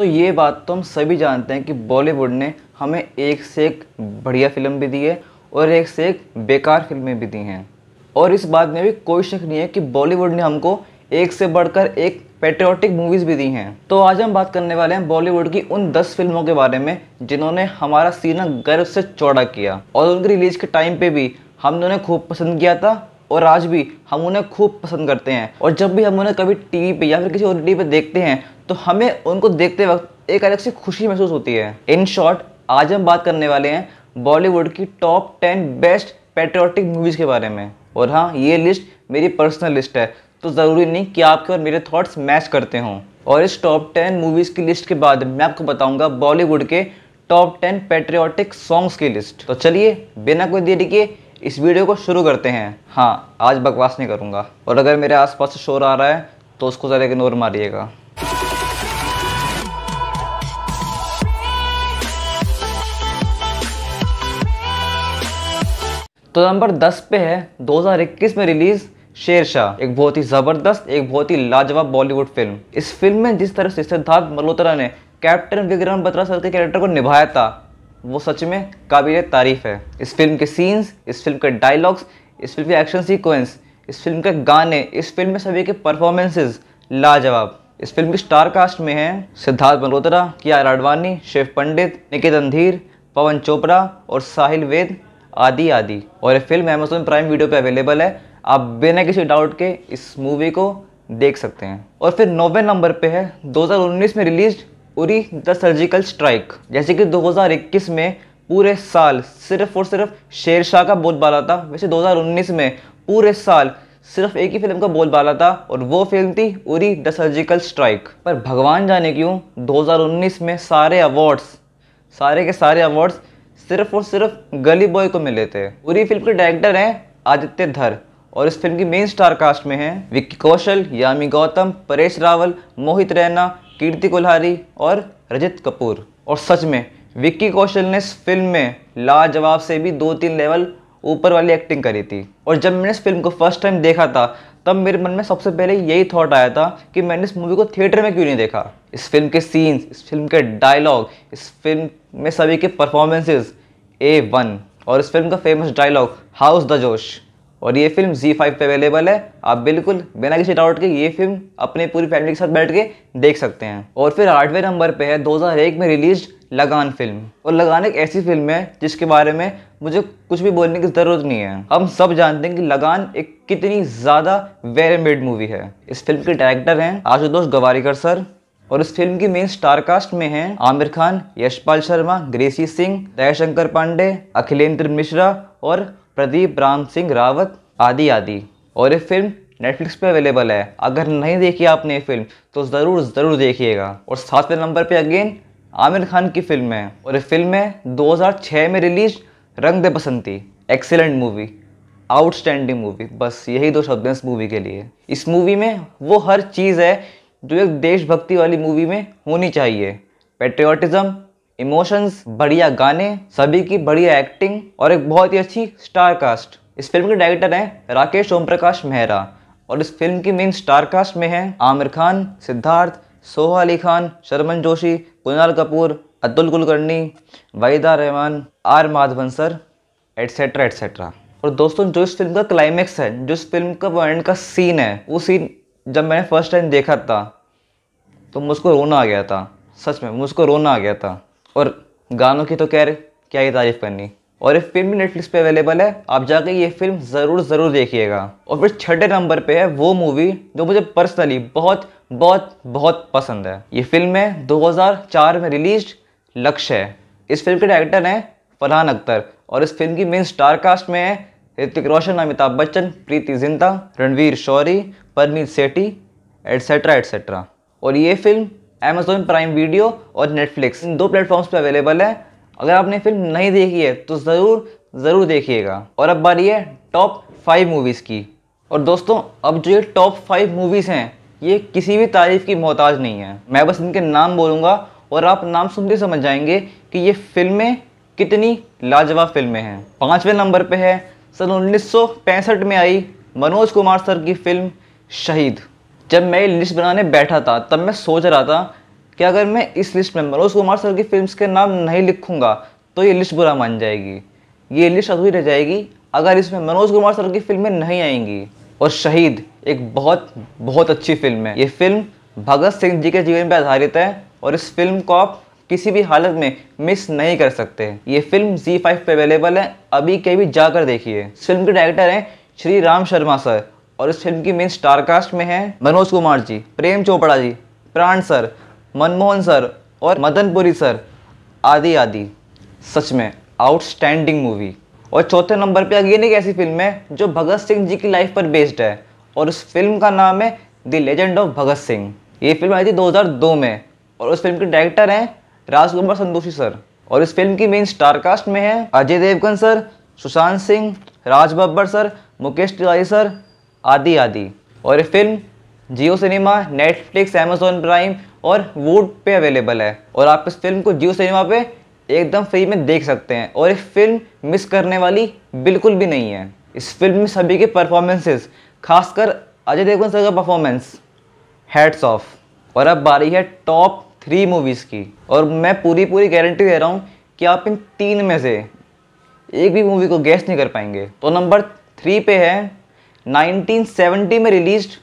तो ये बात तो हम सभी जानते हैं कि बॉलीवुड ने हमें एक से एक बढ़िया फिल्म भी दी है और एक से एक बेकार फिल्में भी दी हैं और इस बात में भी कोई शक नहीं है कि बॉलीवुड ने हमको एक से बढ़कर एक पेट्रियाटिक मूवीज़ भी दी हैं तो आज हम बात करने वाले हैं बॉलीवुड की उन 10 फिल्मों के बारे में जिन्होंने हमारा सीना गर्व से चौड़ा किया और उनकी रिलीज के टाइम पे भी हमने उन्हें खूब पसंद किया था और आज भी हम उन्हें खूब पसंद करते हैं और जब भी हम उन्हें कभी टीवी पे या फिर किसी ओ पे देखते हैं तो हमें उनको देखते वक्त एक अलग सी खुशी महसूस होती है इन शॉर्ट आज हम बात करने वाले हैं बॉलीवुड की top ten best patriotic movies के बारे में और हाँ ये लिस्ट मेरी पर्सनल लिस्ट है तो ज़रूरी नहीं कि आपके और मेरे थॉट्स मैच करते हों और इस टॉप टेन मूवीज़ की लिस्ट के बाद मैं आपको बताऊंगा बॉलीवुड के टॉप टेन पेट्रियाटिक सॉन्ग्स की लिस्ट तो चलिए बिना कोई देरी के इस वीडियो को शुरू करते हैं हाँ आज बकवास नहीं करूँगा और अगर मेरे आसपास से शोर आ रहा है तो उसको ज़रा इग्नोर मारिएगा तो नंबर 10 पे है 2021 में रिलीज़ शेरशाह एक बहुत ही ज़बरदस्त एक बहुत ही लाजवाब बॉलीवुड फिल्म इस फिल्म में जिस तरह से सिद्धार्थ मल्होत्रा ने कैप्टन विक्रम बत्रा सर के कैरेक्टर को निभाया था वो सच में काबिल तारीफ है इस फिल्म के सीन्स इस फिल्म के डायलॉग्स इस फिल्म के एक्शन सीक्वेंस इस फिल्म के गाने इस फिल्म में सभी के परफॉर्मेंसेज लाजवाब इस फिल्म की स्टार कास्ट में हैं सिद्धार्थ मल्होत्रा किया आडवाणी शिव पंडित निकित अंधीर पवन चोपड़ा और साहिल वेद आदि आदि और ये फिल्म अमेजोन प्राइम वीडियो पे अवेलेबल है आप बिना किसी डाउट के इस मूवी को देख सकते हैं और फिर नौवे नंबर पे है 2019 में release Uri the surgical strike जैसे कि 2021 में पूरे साल सिर्फ और सिर्फ शेरशाह का बाला था वैसे 2019 में पूरे साल सिर्फ एक ही फिल्म का बाला था और वो फिल्म थी उरी द सर्जिकल स्ट्राइक पर भगवान जाने क्यों 2019 में सारे अवार्ड्स सारे के सारे अवार्ड्स सिर्फ और सिर्फ गली बॉय को मिले थे पूरी फिल्म के डायरेक्टर हैं आदित्य धर और इस फिल्म की मेन स्टार कास्ट में हैं विक्की कौशल यामी गौतम परेश रावल मोहित रैना कीर्ति कोल्हारी और रजित कपूर और सच में विक्की कौशल ने इस फिल्म में लाजवाब से भी दो तीन लेवल ऊपर वाली एक्टिंग करी थी और जब मैंने इस फिल्म को फर्स्ट टाइम देखा था तब मेरे मन में सबसे पहले यही थॉट आया था कि मैंने इस मूवी को थिएटर में क्यों नहीं देखा इस फिल्म के सीन्स इस फिल्म के डायलॉग इस फिल्म में सभी के परफॉर्मेंसेज ए वन और इस फिल्म का famous dialogue house the josh और ये फिल्म जी फाइव पर अवेलेबल है आप बिल्कुल बिना किसी डाउट के ये फिल्म अपने पूरी फैमिली के साथ बैठ के देख सकते हैं और फिर आठवें नंबर पे है 2001 में रिलीज लगान फिल्म और लगान एक ऐसी फिल्म है जिसके बारे में मुझे कुछ भी बोलने की ज़रूरत नहीं है हम सब जानते हैं कि लगान एक कितनी ज़्यादा वेरी मेड मूवी है इस फिल्म के डायरेक्टर हैं आशुतोष गवारीकर सर और इस फिल्म की मेन स्टार कास्ट में हैं आमिर खान यशपाल शर्मा ग्रेसी सिंह दयाशंकर पांडे अखिलेंद्र मिश्रा और प्रदीप राम सिंह रावत आदि आदि और ये फिल्म नेटफ्लिक्स पे अवेलेबल है अगर नहीं देखी आपने ये फिल्म तो ज़रूर ज़रूर देखिएगा और सातवें नंबर पे अगेन आमिर खान की फिल्म है और ये फिल्म है 2006 में release Rang De Basanti excellent movie outstanding movie बस यही दो शब्द हैं इस मूवी के लिए इस मूवी में वो हर चीज़ है जो एक देशभक्ति वाली मूवी में होनी चाहिए पेट्रियाटिज़म इमोशंस बढ़िया गाने सभी की बढ़िया एक्टिंग और एक बहुत ही अच्छी स्टार कास्ट इस फिल्म के डायरेक्टर हैं राकेश ओम प्रकाश मेहरा और इस फिल्म की मेन स्टार कास्ट में हैं Aamir Khan Siddharth Soha Ali Khan Sharman Joshi Kunal Kapoor Atul Kulkarni Waheeda Rehman R Madhavan sir etcetera etcetera और दोस्तों जो इस फिल्म का क्लाइमेक्स है जो इस फिल्म का एंड का सीन है वो सीन जब मैंने फर्स्ट टाइम देखा था तो मुझको रोना आ गया था सच में मुझको रोना आ गया था और गानों की तो रहे क्या ही तारीफ़ करनी और ये फिल्म भी नेटफ्लिक्स पे अवेलेबल है आप जाके ये फिल्म ज़रूर ज़रूर देखिएगा और फिर छठे नंबर पे है वो मूवी जो मुझे पर्सनली बहुत बहुत बहुत पसंद है ये फिल्म है 2004 में रिलीज लक्ष्य है इस फिल्म के डायरेक्टर हैं फरहान अख्तर और इस फिल्म की मेन स्टार कास्ट में है ऋतिक रोशन अमिताभ बच्चन प्रीति जिंदा रणवीर शौरी परमीत सेठी एट्सेट्रा एट्सेट्रा और ये फिल्म अमेजोन प्राइम वीडियो और नेटफ्लिक्स इन दो प्लेटफॉर्म्स पर अवेलेबल है अगर आपने फिल्म नहीं देखी है तो ज़रूर ज़रूर देखिएगा और अब बारी है टॉप फाइव मूवीज़ की और दोस्तों अब जो ये टॉप फाइव मूवीज़ हैं ये किसी भी तारीफ़ की मोहताज नहीं है मैं बस इनके नाम बोलूँगा और आप नाम सुनते समझ जाएंगे कि ये फिल्में कितनी लाजवाब फिल्में हैं पाँचवें नंबर पर है सन उन्नीस में आई मनोज कुमार सर की फिल्म शहीद जब मैं लिस्ट बनाने बैठा था तब मैं सोच रहा था कि अगर मैं इस लिस्ट में मनोज कुमार सर की फिल्म के नाम नहीं लिखूंगा तो ये लिस्ट बुरा मान जाएगी ये लिस्ट अधूरी रह जाएगी अगर इसमें मनोज कुमार सर की फिल्में नहीं आएंगी और शहीद एक बहुत बहुत अच्छी फिल्म है ये फिल्म भगत सिंह जी के जीवन पर आधारित है और इस फिल्म को आप किसी भी हालत में मिस नहीं कर सकते ये फिल्म जी फाइव पर अवेलेबल है अभी के भी जाकर देखिए इस फिल्म के डायरेक्टर हैं श्री राम शर्मा सर और इस फिल्म की मेन स्टारकास्ट में है मनोज कुमार जी प्रेम चोपड़ा जी प्राण सर मनमोहन सर और मदनपुरी सर आदि आदि सच में आउटस्टैंडिंग मूवी और चौथे नंबर पे अगेन एक ऐसी फिल्म है जो भगत सिंह जी की लाइफ पर बेस्ड है और उस फिल्म का नाम है the legend of Bhagat Singh ये फिल्म आई थी 2002 में और उस फिल्म के डायरेक्टर हैं राजकुमार संतोषी सर और इस फिल्म की मेन स्टार कास्ट में है Ajay Devgn sir Sushant Singh Raj Babbar sir Mukesh Tiwari sir आदि आदि और ये film Jio cinema Netflix Amazon Prime और वूड पे अवेलेबल है और आप इस फिल्म को जियो सिनेमा पे एकदम फ्री में देख सकते हैं और ये फिल्म मिस करने वाली बिल्कुल भी नहीं है इस फिल्म में सभी के परफॉर्मेंसेस खासकर अजय देवगन सर का परफॉर्मेंस हैड्स ऑफ और अब बारी है टॉप थ्री मूवीज़ की और मैं पूरी पूरी गारंटी दे रहा हूँ कि आप इन तीन में से एक भी मूवी को गैस नहीं कर पाएंगे तो नंबर थ्री पे है 1970 में रिलीज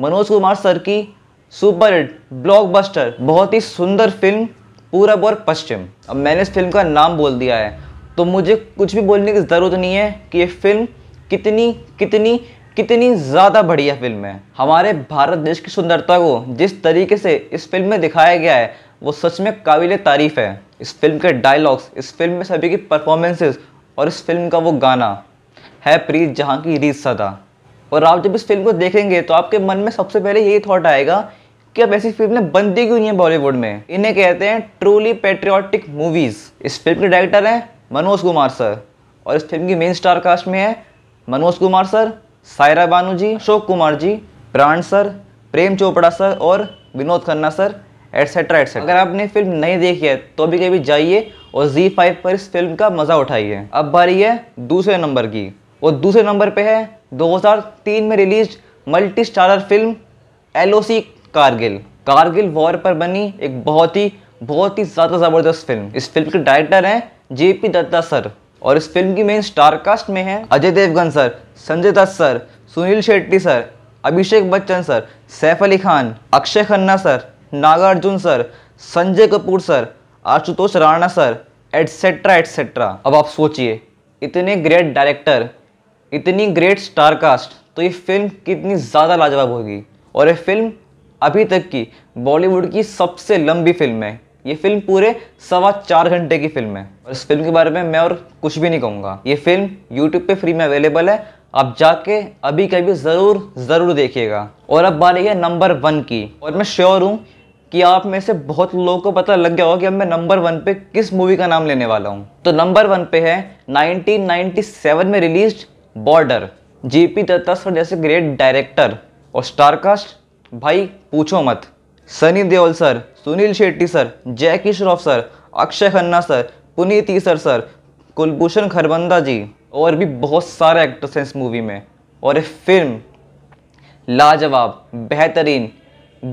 मनोज कुमार सर की सुपर हिट ब्लॉकबस्टर बहुत ही सुंदर फिल्म पूरब और पश्चिम अब मैंने इस फिल्म का नाम बोल दिया है तो मुझे कुछ भी बोलने की ज़रूरत नहीं है कि ये फिल्म कितनी कितनी कितनी ज़्यादा बढ़िया फिल्म है हमारे भारत देश की सुंदरता को जिस तरीके से इस फिल्म में दिखाया गया है वो सच में काबिल तारीफ़ है इस फिल्म के डायलॉग्स इस फिल्म में सभी की परफॉर्मेंसेस और इस फिल्म का वो गाना है प्रीत जहाँ की रीत सदा और आप जब इस फिल्म को देखेंगे तो आपके मन में सबसे पहले यही थॉट आएगा कि अब ऐसी फिल्में बनती क्यों नहीं है बॉलीवुड में इन्हें कहते हैं ट्रूली पेट्रियाटिक मूवीज़ इस फिल्म के डायरेक्टर हैं मनोज कुमार सर और इस फिल्म की मेन स्टार कास्ट में है Manoj Kumar sir Saira Banu ji Ashok Kumar ji Pran sir Prem Chopra sir और Vinod Khanna sir etcetera etcetera अगर आपने फिल्म नहीं देखी है तो भी कभी जाइए और जी फाइव पर इस फिल्म का मज़ा उठाइए अब बारी है दूसरे नंबर की और दूसरे नंबर पे है 2003 में release multi starrer film LOC Kargil Kargil war पर बनी एक बहुत ही बहुत ही ज़्यादा ज़बरदस्त फिल्म इस फिल्म के डायरेक्टर हैं जे पी दत्ता सर और इस फिल्म की मेन स्टार कास्ट में है Ajay Devgn sir Sanjay Dutt sir Suniel Shetty sir Abhishek Bachchan sir Saif Ali Khan Akshaye Khanna sir Nagarjuna sir Sanjay Kapoor sir Ashutosh Rana sir etcetera etcetera अब आप सोचिए इतने ग्रेट डायरेक्टर इतनी ग्रेट स्टार कास्ट तो ये फिल्म कितनी ज़्यादा लाजवाब होगी और ये फिल्म अभी तक की बॉलीवुड की सबसे लंबी फिल्म है ये फिल्म पूरे सवा चार घंटे की फिल्म है और इस फिल्म के बारे में मैं और कुछ भी नहीं कहूँगा ये फिल्म यूट्यूब पे फ्री में अवेलेबल है आप जाके अभी कभी ज़रूर ज़रूर देखिएगा और अब बारी है नंबर वन की और मैं श्योर हूँ कि आप में से बहुत लोगों को पता लग गया होगा कि अब मैं नंबर वन पे किस मूवी का नाम लेने वाला हूँ तो नंबर वन पे है 1997 में release Border JP Dutta sir जैसे ग्रेट डायरेक्टर और स्टारकास्ट भाई पूछो मत Sunny Deol sir Suniel Shetty sir Jackie Shroff sir Akshaye Khanna sir Puneet Issar sir Kulbhushan Kharbanda ji और भी बहुत सारे एक्टर्स हैं इस मूवी में और ये फिल्म लाजवाब बेहतरीन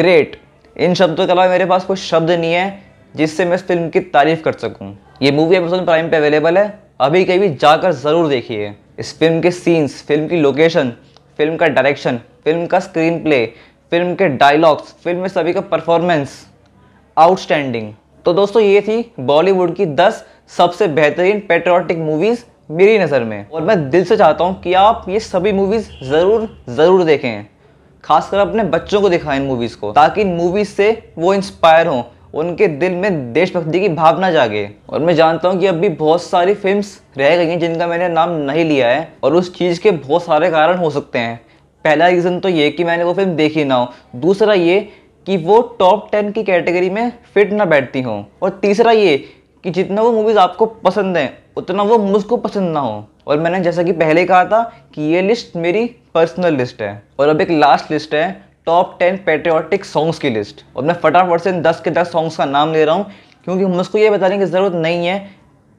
ग्रेट इन शब्दों के अलावा मेरे पास कोई शब्द नहीं है जिससे मैं इस फिल्म की तारीफ कर सकूं। ये मूवी अमेजोन प्राइम पे अवेलेबल है अभी कहीं भी जाकर ज़रूर देखिए इस फिल्म के सीन्स फिल्म की लोकेशन फिल्म का डायरेक्शन फिल्म का स्क्रीन प्ले फिल्म के डायलॉग्स फिल्म में सभी का परफॉर्मेंस आउटस्टैंडिंग तो दोस्तों ये थी बॉलीवुड की 10 सबसे बेहतरीन पेट्रियाटिक मूवीज़ मेरी नज़र में और मैं दिल से चाहता हूँ कि आप ये सभी मूवीज़ ज़रूर ज़रूर देखें खासकर अपने बच्चों को दिखाएं इन मूवीज़ को ताकि इन मूवीज़ से वो इंस्पायर हों उनके दिल में देशभक्ति की भावना जागे और मैं जानता हूँ कि अब भी बहुत सारी फिल्म्स रह गई हैं जिनका मैंने नाम नहीं लिया है और उस चीज़ के बहुत सारे कारण हो सकते हैं पहला रीज़न तो ये कि मैंने वो फिल्म देखी ना हो दूसरा ये कि वो टॉप टेन की कैटेगरी में फिट ना बैठती हों और तीसरा ये कि जितना वो मूवीज़ आपको पसंद हैं उतना वो मुझको पसंद ना हो और मैंने जैसा कि पहले कहा था कि ये लिस्ट मेरी पर्सनल लिस्ट है और अब एक लास्ट लिस्ट है टॉप टेन पेट्रियाटिक सॉन्ग्स की लिस्ट और मैं फटाफट से दस के दस सॉन्ग्स का नाम ले रहा हूँ क्योंकि मुझको ये बताने की ज़रूरत नहीं है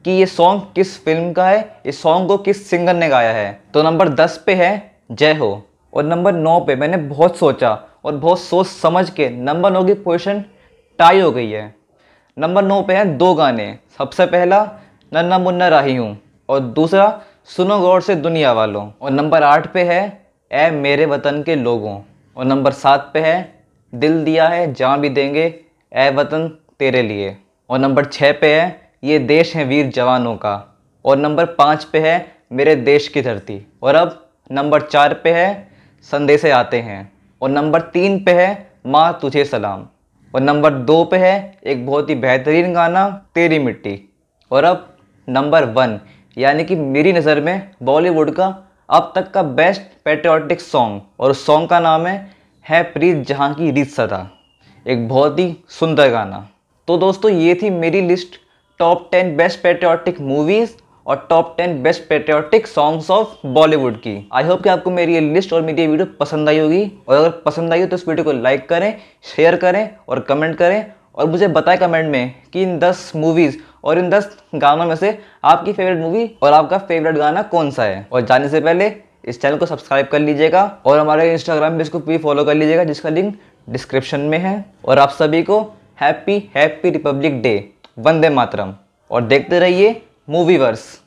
कि ये सॉन्ग किस फिल्म का है इस सॉन्ग को किस सिंगर ने गाया है तो नंबर दस पे है जय हो और नंबर नौ पे मैंने बहुत सोचा और बहुत सोच समझ के नंबर नौ की पोजिशन टाई हो गई है नंबर नौ पे हैं दो गाने सबसे पहला नन्ना मुन्ना राही हूँ और दूसरा सुनो गौर से दुनिया वालों और नंबर आठ पे है ए मेरे वतन के लोगों और नंबर सात पे है दिल दिया है जहाँ भी देंगे ए वतन तेरे लिए और नंबर छः पे है ये देश है वीर जवानों का और नंबर पाँच पे है मेरे देश की धरती और अब नंबर चार पे है संदेशे आते हैं और नंबर तीन पे है माँ तुझे सलाम और नंबर दो पे है एक बहुत ही बेहतरीन गाना तेरी मिट्टी और अब नंबर वन यानी कि मेरी नज़र में बॉलीवुड का अब तक का बेस्ट पेट्रियाटिक सॉन्ग और उस सॉन्ग का नाम है है प्रीत जहाँ की रीत सदा एक बहुत ही सुंदर गाना तो दोस्तों ये थी मेरी list top ten best patriotic movies और top ten best patriotic songs of Bollywood की आई होप कि आपको मेरी ये लिस्ट और मेरी ये वीडियो पसंद आई होगी और अगर पसंद आई हो तो इस वीडियो को लाइक करें शेयर करें और कमेंट करें और मुझे बताएं कमेंट में कि इन दस मूवीज़ और इन दस गानों में से आपकी फेवरेट मूवी और आपका फेवरेट गाना कौन सा है और जाने से पहले इस चैनल को सब्सक्राइब कर लीजिएगा और हमारे इंस्टाग्राम पेज इसको भी फॉलो कर लीजिएगा जिसका लिंक डिस्क्रिप्शन में है और आप सभी को happy happy republic day Vande Mataram और देखते रहिए Movieverse.